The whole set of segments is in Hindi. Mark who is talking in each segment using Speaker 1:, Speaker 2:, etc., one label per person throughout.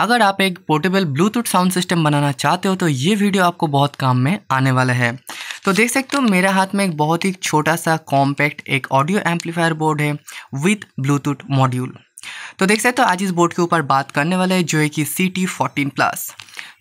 Speaker 1: अगर आप एक पोर्टेबल ब्लूटूथ साउंड सिस्टम बनाना चाहते हो तो ये वीडियो आपको बहुत काम में आने वाला है तो देख सकते हो मेरे हाथ में एक बहुत ही छोटा सा कॉम्पैक्ट एक ऑडियो एम्पलीफायर बोर्ड है विथ ब्लूटूथ मॉड्यूल तो देख सकते हो आज इस बोर्ड के ऊपर बात करने वाला है जो है कि सी टी फोर्टीन प्लस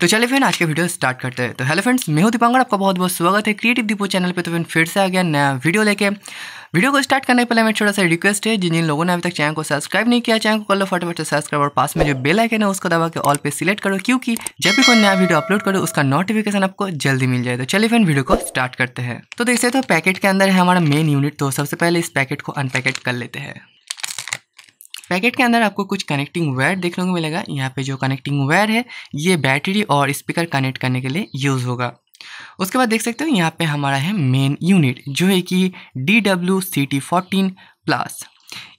Speaker 1: तो चले फिर आज के वीडियो स्टार्ट करते हैं तो हेलो फ्रेंड्स मैं हूं दीपांगड़ आपका बहुत बहुत स्वागत है क्रिएटिव दीपो चैनल पे तो फिर फिर से आ गया नया वीडियो लेके वीडियो को स्टार्ट करने पहले मैं छोटा सा रिक्वेस्ट है जिन जिन लोगों ने अभी तक चैनल को सब्सक्राइब नहीं किया चैनल को कर लो फटाफट से सब्सक्राइब और पास में जो बेल आइकन है उसको दबा के ऑल पे सिलेक्ट करो क्योंकि जब भी कोई नया वीडियो अपलोड करो उसका नोटिफिकेशन आपको जल्दी मिल जाए तो चलिए फ्रेंड वीडियो को स्टार्ट करते हैं तो देखते तो पैकेट के अंदर है हमारा मेन यूनिट तो सबसे पहले इस पैकेट को अनपैकेट कर लेते हैं पैकेट के अंदर आपको कुछ कनेक्टिंग वायर देखने को मिलेगा यहाँ पे जो कनेक्टिंग वायर है ये बैटरी और स्पीकर कनेक्ट करने के लिए यूज़ होगा उसके बाद देख सकते हो यहाँ पे हमारा है मेन यूनिट जो है कि D W C T fourteen plus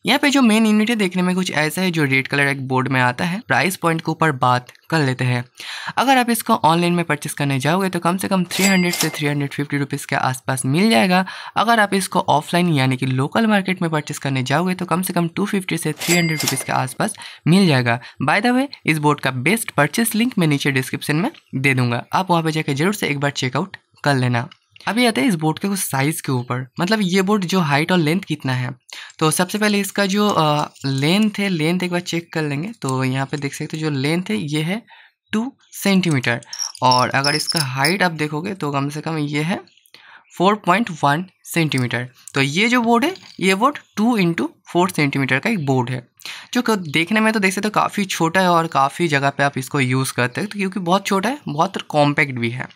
Speaker 1: यहाँ पे जो मेन यूनिट है देखने में कुछ ऐसा है जो रेड कलर एक बोर्ड में आता है प्राइस पॉइंट के ऊपर बात कर लेते हैं अगर आप इसको ऑनलाइन में परचेस करने जाओगे तो कम से कम 300 से 350 रुपीस के आसपास मिल जाएगा अगर आप इसको ऑफलाइन यानी कि लोकल मार्केट में परचेस करने जाओगे तो कम से कम 250 से 300 हंड्रेड के आसपास मिल जाएगा बाय द वे इस बोर्ड का बेस्ट परचेस लिंक मैं नीचे डिस्क्रिप्शन में दे दूंगा आप वहाँ पर जाकर जरूर से एक बार चेकआउट कर लेना अभी आते हैं इस बोर्ड के कुछ साइज़ के ऊपर मतलब ये बोर्ड जो हाइट और लेंथ कितना है तो सबसे पहले इसका जो लेंथ है लेंथ एक बार चेक कर लेंगे तो यहाँ पे देख सकते हो जो लेंथ है ये है टू सेंटीमीटर और अगर इसका हाइट आप देखोगे तो कम से कम ये है फोर पॉइंट वन सेंटीमीटर तो ये जो बोर्ड है ये board two into four centimetre का एक बोर्ड है जो देखने में तो देख सकते हो काफ़ी छोटा है और काफ़ी जगह पे आप इसको यूज़ करते हैं तो क्योंकि बहुत छोटा है बहुत कॉम्पैक्ट भी है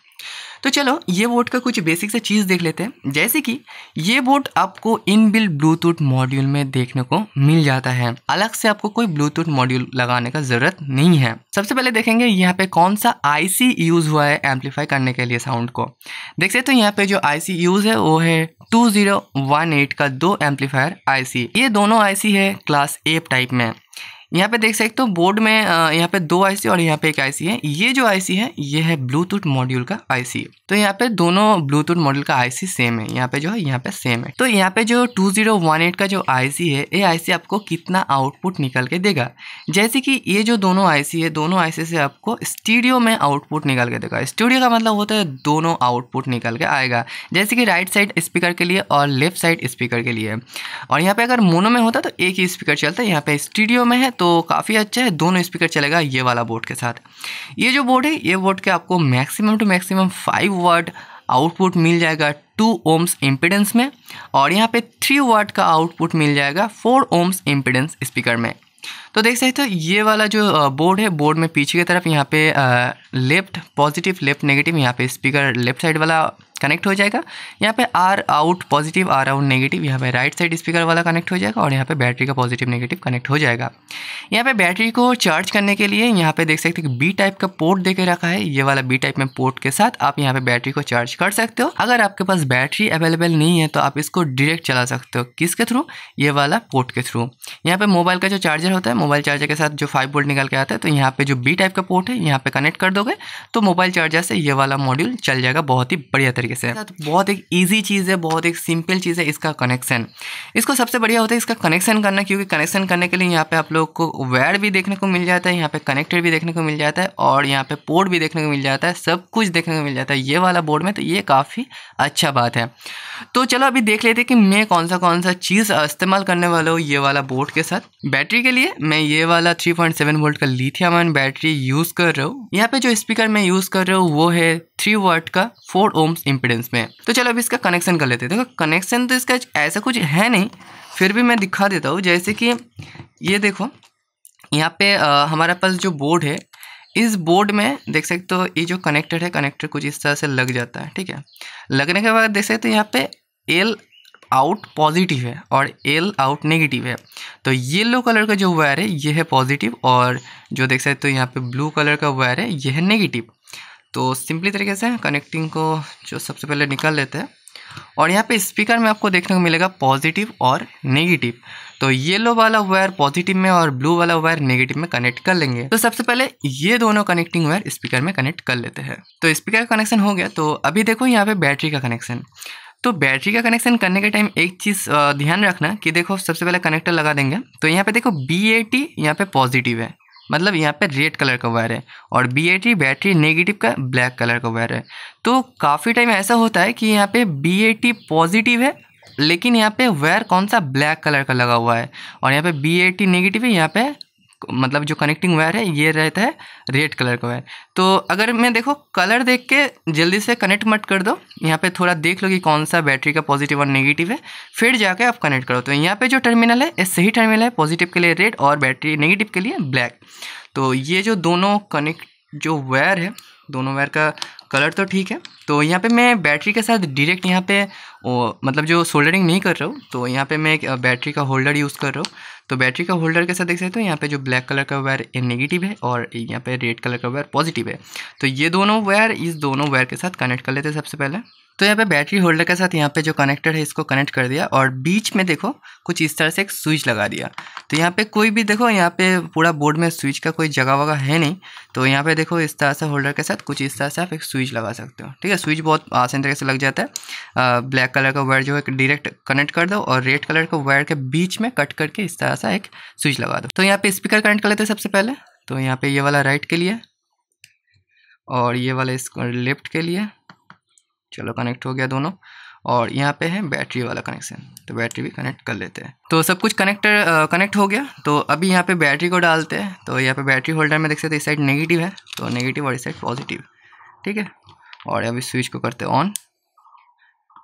Speaker 1: तो चलो ये बोर्ड का कुछ बेसिक से चीज़ देख लेते हैं जैसे कि ये बोर्ड आपको इन बिल्ट ब्लूटूथ मॉड्यूल में देखने को मिल जाता है अलग से आपको कोई ब्लूटूथ मॉड्यूल लगाने का ज़रूरत नहीं है सबसे पहले देखेंगे यहाँ पे कौन सा आईसी यूज़ हुआ है एम्पलीफाई करने के लिए साउंड को देख सकते हो यहाँ पे जो आईसी यूज़ है वो है 2018 का दो एम्पलीफायर आईसी ये दोनों आईसी है क्लास ए टाइप में यहाँ पे देख सकते हो तो बोर्ड में यहाँ पे दो आईसी और यहाँ पे एक आईसी है ये जो आईसी है ये है ब्लूटूथ मॉड्यूल का आईसी तो यहाँ पे दोनों ब्लूटूथ मॉड्यूल का आईसी सेम है यहाँ पे जो है यहाँ पे सेम है तो यहाँ पे जो 2018 का जो आईसी है ये आईसी आपको कितना आउटपुट निकल के देगा जैसे कि ये जो दोनों आईसी है दोनों आईसी से आपको स्टूडियो में आउटपुट निकल के देगा स्टूडियो का मतलब होता है दोनों आउटपुट निकल के आएगा जैसे कि राइट साइड स्पीकर के लिए और लेफ्ट साइड स्पीकर के लिए और यहाँ पे अगर मोनो में होता तो एक ही स्पीकर चलता है यहाँ पे स्टूडियो में है तो काफ़ी अच्छा है दोनों स्पीकर चलेगा ये वाला बोर्ड के साथ ये जो बोर्ड है ये बोर्ड के आपको maximum two maximum five watt output मिल जाएगा टू ओम्स इम्पिडेंस में और यहाँ पे थ्री वाट का आउटपुट मिल जाएगा फोर ओम्स इम्पिडेंस स्पीकर में तो देख सकते हो ये वाला जो बोर्ड है बोर्ड में पीछे की तरफ यहाँ पे लेफ्ट पॉजिटिव लेफ्ट नेगेटिव यहाँ पे स्पीकर लेफ्ट साइड वाला कनेक्ट हो जाएगा यहाँ पे R out positive R out negative यहाँ पे राइट साइड स्पीकर वाला कनेक्ट हो जाएगा और यहाँ पे बैटरी का पॉजिटिव नेगेटिव कनेक्ट हो जाएगा यहाँ पे बैटरी को चार्ज करने के लिए यहाँ पे देख सकते हो बी टाइप का पोर्ट दे रखा है ये वाला बी टाइप में पोर्ट के साथ आप यहाँ पे बैटरी को चार्ज कर सकते हो अगर आपके पास बैटरी अवेलेबल नहीं है तो आप इसको डायरेक्ट चला सकते हो किसके थ्रू ये वाला पोर्ट के थ्रू यहाँ पे मोबाइल का जो चार्जर होता है मोबाइल चार्जर के साथ जो फाइव बोल्ट निकल के आता है तो यहाँ पे जो बी टाइप का पोर्ट है यहाँ पे कनेक्ट कर दोगे तो मोबाइल चार्जर से ये वाला मॉड्यूल चल जाएगा बहुत ही बढ़िया तरीके तरीके से तो बहुत एक ईजी चीज़ है बहुत एक सिंपल चीज़ है इसका कनेक्शन इसको सबसे बढ़िया होता है इसका कनेक्शन करना क्योंकि कनेक्शन करने के लिए यहाँ पे आप लोग को वायर भी देखने को मिल जाता है यहाँ पे कनेक्टेड भी देखने को मिल जाता है और यहाँ पे पोर्ट भी देखने को मिल जाता है सब कुछ देखने को मिल जाता है ये वाला बोर्ड में तो ये काफ़ी अच्छा बात है तो चलो अभी देख लेते कि मैं कौन सा कौन सा चीज़ इस्तेमाल करने वाला हूँ ये वाला बोर्ड के साथ बैटरी के लिए मैं ये वाला थ्री वोल्ट का लिथियम आयन बैटरी यूज़ कर रहा हूँ यहाँ पर जो स्पीकर मैं यूज़ कर रहा हूँ वो है थ्री वर्ट का फोर ओम्स इम्पिडेंस में तो चलो अब इसका कनेक्शन कर लेते हैं देखो कनेक्शन तो इसका ऐसा कुछ है नहीं फिर भी मैं दिखा देता हूँ जैसे कि ये देखो यहाँ पे हमारे पास जो बोर्ड है इस बोर्ड में देख सकते हो ये जो कनेक्टेड है कनेक्टर कुछ इस तरह से लग जाता है ठीक है लगने के बाद देख सकते हो यहाँ पे एल आउट पॉजिटिव है और एल आउट नेगेटिव है तो येलो कलर का जो वायर है ये है पॉजिटिव और जो देख सकते हो यहाँ पे ब्लू कलर का वायर है ये है नेगेटिव तो सिंपली तरीके से कनेक्टिंग को जो सबसे पहले निकाल लेते हैं और यहाँ पे स्पीकर में आपको देखने को मिलेगा पॉजिटिव और नेगेटिव तो येलो वाला वायर पॉजिटिव में और ब्लू वाला वायर नेगेटिव में कनेक्ट कर लेंगे तो सबसे पहले ये दोनों कनेक्टिंग वायर स्पीकर में कनेक्ट कर लेते हैं तो स्पीकर का कनेक्शन हो गया तो अभी देखो यहाँ पे बैटरी का कनेक्शन तो बैटरी का कनेक्शन करने के टाइम एक चीज़ ध्यान रखना कि देखो सबसे पहले कनेक्टर लगा देंगे तो यहाँ पे देखो बी ए टी यहाँ पे पॉजिटिव है मतलब यहाँ पे रेड कलर का वायर है और B A T battery negative का ब्लैक कलर का वायर है तो काफ़ी टाइम ऐसा होता है कि यहाँ पे बी ए टी पॉजिटिव है लेकिन यहाँ पे वायर कौन सा ब्लैक कलर का लगा हुआ है और यहाँ पे बी ए टी नेगेटिव है यहाँ पे मतलब जो कनेक्टिंग वायर है ये रहता है रेड कलर का वायर तो अगर मैं देखो कलर देख के जल्दी से कनेक्ट मत कर दो यहाँ पे थोड़ा देख लो कि कौन सा बैटरी का पॉजिटिव और नेगेटिव है फिर जाके आप कनेक्ट करो तो यहाँ पे जो टर्मिनल है ये सही टर्मिनल है पॉजिटिव के लिए रेड और बैटरी नेगेटिव के लिए ब्लैक तो ये जो दोनों कनेक्ट जो वायर है दोनों वायर का कलर तो ठीक है तो यहाँ पे मैं बैटरी के साथ डायरेक्ट यहाँ पे ओ, मतलब जो सोल्डरिंग नहीं कर रहा हूँ तो यहाँ पे मैं एक बैटरी का होल्डर यूज़ कर रहा हूँ तो बैटरी का होल्डर के साथ देख सकते हो तो यहाँ पे जो ब्लैक कलर का वायर नेगेटिव है और यहाँ पे रेड कलर का वायर पॉजिटिव है तो ये दोनों वायर इस दोनों वायर के साथ कनेक्ट कर लेते हैं सबसे पहले तो यहाँ पे बैटरी होल्डर के साथ यहाँ पे जो कनेक्टर है इसको कनेक्ट कर दिया और बीच में देखो कुछ इस तरह से एक स्विच लगा दिया तो यहाँ पे कोई भी देखो यहाँ पे पूरा बोर्ड में स्विच का कोई जगह वगह है नहीं तो यहाँ पे देखो इस तरह से होल्डर के साथ कुछ इस तरह से आप एक स्विच स्विच लगा सकते हो ठीक है स्विच बहुत आसान तरीके से लग जाता है ब्लैक कलर का वायर जो है डायरेक्ट कनेक्ट कर दो और रेड कलर का वायर के बीच में कट करके इस तरह सा एक स्विच लगा दो तो यहाँ पे स्पीकर कनेक्ट कर लेते हैं सबसे पहले तो यहाँ पे ये वाला राइट के लिए और ये वाला इस लेफ्ट के लिए चलो कनेक्ट हो गया दोनों और यहाँ पे है बैटरी वाला कनेक्शन तो बैटरी भी कनेक्ट कर लेते हैं तो सब कुछ कनेक्टर कनेक्ट हो गया तो अभी यहाँ पे बैटरी को डालते हैं तो यहाँ पे बैटरी होल्डर में देख सकते इस साइड नेगेटिव है तो नेगेटिव और इस साइड पॉजिटिव ठीक है और अभी स्विच को करते ऑन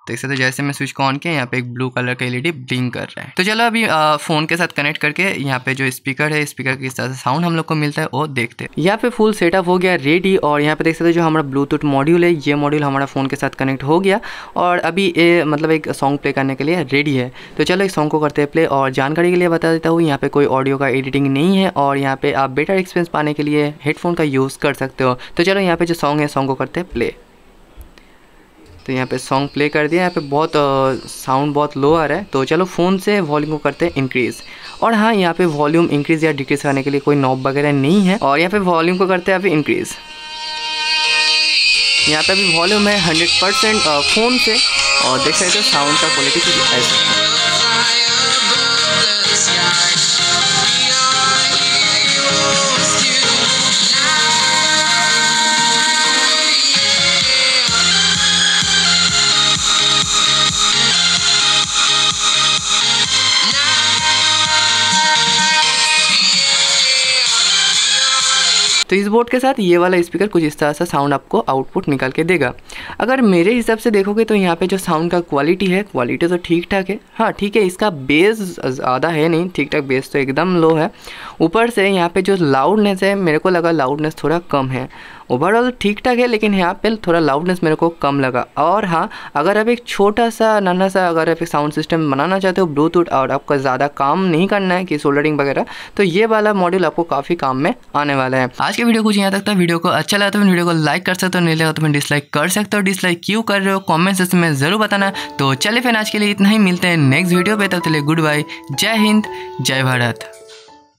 Speaker 1: देख सकते हो जैसे मैं स्विच को ऑन किया यहाँ पे एक ब्लू कलर का एलईडी ब्लिंक कर रहा है तो चलो अभी फोन के साथ कनेक्ट करके यहाँ पे जो स्पीकर है स्पीकर किस तरह से साउंड हम लोग को मिलता है वो देखते हैं यहाँ पे फुल सेटअप हो गया रेडी और यहाँ पे देख सकते हो जो हमारा ब्लूटूथ मॉड्यूल है ये मॉड्यूल हमारा फोन के साथ कनेक्ट हो गया और अभी ये मतलब एक सॉन्ग प्ले करने के लिए रेडी है तो चलो इस सॉन्ग को करते हैं प्ले और जानकारी के लिए बता देता हूँ यहाँ पे कोई ऑडियो का एडिटिंग नहीं है और यहाँ पे आप बेटर एक्सपीरियंस पाने के लिए हेडफोन का यूज़ कर सकते हो तो चलो यहाँ पे जो सॉन्ग है सॉन्ग को करते हैं प्ले तो यहाँ पे सॉन्ग प्ले कर दिया यहाँ पे बहुत साउंड बहुत लो आ रहा है तो चलो फ़ोन से वॉल्यूम को करते हैं इंक्रीज़ और हाँ यहाँ पे वॉल्यूम इंक्रीज़ या डिक्रीज़ करने के लिए कोई नॉब वगैरह नहीं है और यहाँ पे वॉल्यूम को करते हैं अभी इंक्रीज़ यहाँ पे अभी वॉल्यूम है हंड्रेड परसेंट फ़ोन से और देख सकते हो साउंड का क्वालिटी कुछ ऐसा तो इस बोर्ड के साथ ये वाला स्पीकर कुछ इस तरह सा साउंड आपको आउटपुट निकाल के देगा अगर मेरे हिसाब से देखोगे तो यहाँ पे जो साउंड का क्वालिटी है क्वालिटी तो ठीक ठाक है हाँ ठीक है इसका बेस ज़्यादा है नहीं ठीक ठाक बेस तो एकदम लो है ऊपर से यहाँ पे जो लाउडनेस है मेरे को लगा लाउडनेस थोड़ा कम है ओवरऑल ठीक ठाक है लेकिन यहाँ पे थोड़ा लाउडनेस मेरे को कम लगा और हाँ अगर आप एक छोटा सा नाना सा अगर आप एक साउंड सिस्टम बनाना चाहते हो ब्लूटूथ और आपका ज़्यादा काम नहीं करना है कि सोल्डरिंग वगैरह तो ये वाला मॉड्यूल आपको काफ़ी काम में आने वाला है आज की वीडियो कुछ यहाँ तक था वीडियो को अच्छा लगा तो वीडियो को लाइक कर सकते हो नहीं लगा तो मैं डिसलाइक कर सकते हो डिसलाइक क्यों कर रहे हो कॉमेंट सेक्शन में ज़रूर बताना तो चले फिर आज के लिए इतना ही मिलते हैं नेक्स्ट वीडियो पे तब चले गुड बाय जय हिंद जय भारत